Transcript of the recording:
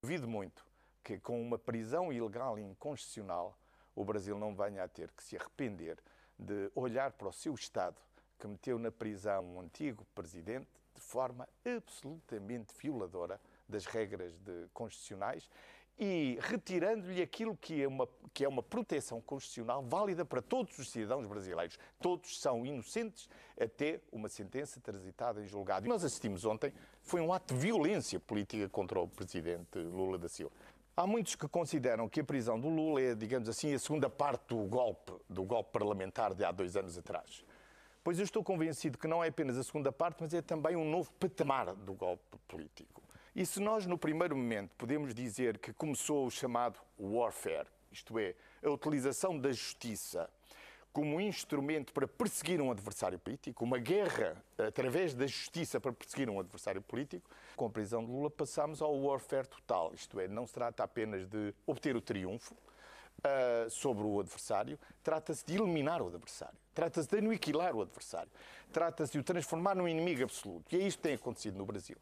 Duvido muito que, com uma prisão ilegal e inconstitucional, o Brasil não venha a ter que se arrepender de olhar para o seu Estado, que meteu na prisão um antigo presidente de forma absolutamente violadora das regras de, constitucionais e retirando-lhe aquilo que é, uma, que é uma proteção constitucional válida para todos os cidadãos brasileiros. Todos são inocentes até uma sentença transitada em julgado. E nós assistimos ontem, foi um ato de violência política contra o presidente Lula da Silva. Há muitos que consideram que a prisão do Lula é, digamos assim, a segunda parte do golpe, do golpe parlamentar de há dois anos atrás. Pois eu estou convencido que não é apenas a segunda parte, mas é também um novo patamar do golpe político. E se nós, no primeiro momento, podemos dizer que começou o chamado warfare, isto é, a utilização da justiça como instrumento para perseguir um adversário político, uma guerra através da justiça para perseguir um adversário político, com a prisão de Lula passamos ao warfare total, isto é, não se trata apenas de obter o triunfo, Uh, sobre o adversário, trata-se de eliminar o adversário, trata-se de aniquilar o adversário, trata-se de o transformar num inimigo absoluto. E é isto que tem acontecido no Brasil.